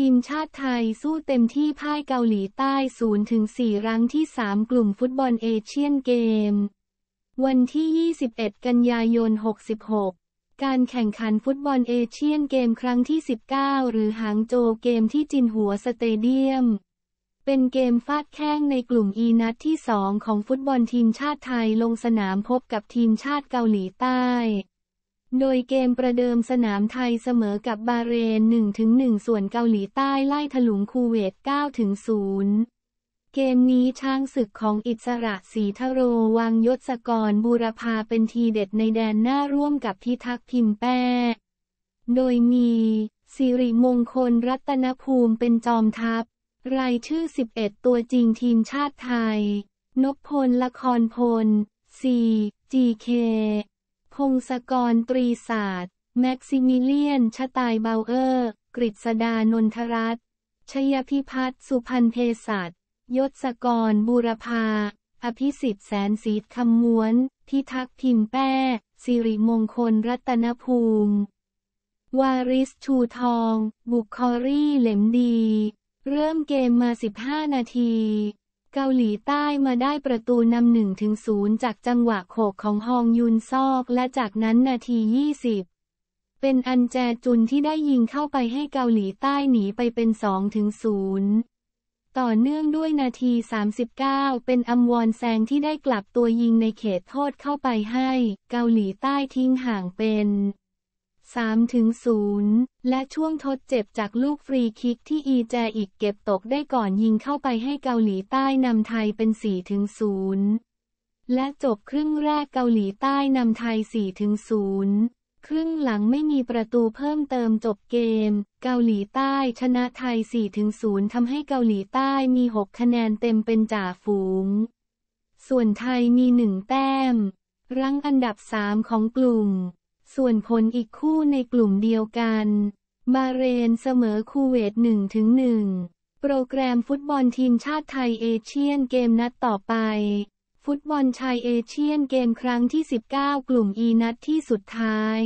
ทีมชาติไทยสู้เต็มที่พ่ายเกาหลีใต้ 0-4 รั้งที่ 3 กลุ่มฟุตบอลเอเชียนเกม วันที่ 21 กันยายน 66 การแข่งขันฟุตบอลเอเชียนเกมครั้งที่ 19 หรือหางโจเกมที่จินหัวสเตเดียม เป็นเกมฟาดแข้งในกลุ่มอีนัดที่ 2 ของฟุตบอลทีมชาติไทยลงสนามพบกับทีมชาติเกาหลีใต้โดยเกมประเดิมสนามไทยเสมอกับบาเรน 1-1 ส่วนเกาหลีใต้ไล่ถลุงคูเวต 9-0 เกมนี้ช้างศึกของอิสระศรีทโรวังยศกรบูรพาเป็นทีเด็ดในแดนหน้าร่วมกับพิทักษ์พิมแป้ โดยมี สิริมงคลรัตนภูมิเป็นจอมทัพ รายชื่อ 11 ตัวจริงทีมชาติไทย นพพลละครพล C.G.K. พงศกรตรีศาสตร์ แม็กซิมิเลียนชะตายเบาเออร์กฤษดานนทรัตน์ชยพิพัฒน์สุพันเพศัชยศกรบูรพาอภิสิทธิ์แสนสีคำม้วนพิทักษ์พิมพ์แป้ สิริมงคลรัตนภูมิวาริสชูทอง บุคคอรี่เหล็มดี เริ่มเกมมา 15 นาทีเกาหลีใต้มาได้ประตูนำหนึ่งถึงศูนย์จากจังหวะโขกของฮองยุนซอกและจากนั้นนาที 20 เป็นอันแจจุนที่ได้ยิงเข้าไปให้เกาหลีใต้หนีไปเป็น2ถึงศูนย์ต่อเนื่องด้วยนาที 39 เป็นอัมวอนแซงที่ได้กลับตัวยิงในเขตโทษเข้าไปให้เกาหลีใต้ทิ้งห่างเป็น3-0 และช่วงทดเจ็บจากลูกฟรีคิกที่อีแจอีกเก็บตกได้ก่อนยิงเข้าไปให้เกาหลีใต้นำไทยเป็น 4-0 และจบครึ่งแรกเกาหลีใต้นำไทย 4-0 ครึ่งหลังไม่มีประตูเพิ่มเติมจบเกม เกาหลีใต้ชนะไทย 4-0ทำให้เกาหลีใต้มี 6 คะแนนเต็มเป็นจ่าฝูง ส่วนไทยมี 1แต้ม รั้งอันดับ 3 ของกลุ่มส่วนผลอีกคู่ในกลุ่มเดียวกันบาเรนเสมอคูเวต1ถึง1โปรแกรมฟุตบอลทีมชาติไทยเอเชียนเกมนัดต่อไป ฟุตบอลชายเอเชียนเกมครั้งที่ 19 กลุ่มอีนัดที่สุดท้าย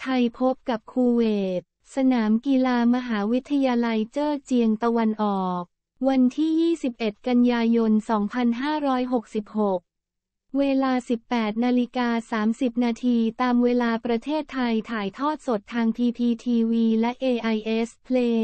ไทยพบกับคูเวต สนามกีฬามหาวิทยาลัยเจ้อเจียงตะวันออก วันที่ 21 กันยายน 2566เวลา 18นาฬิกา30 นาทีตามเวลาประเทศไทยถ่ายทอดสดทาง PPTV และ AIS Play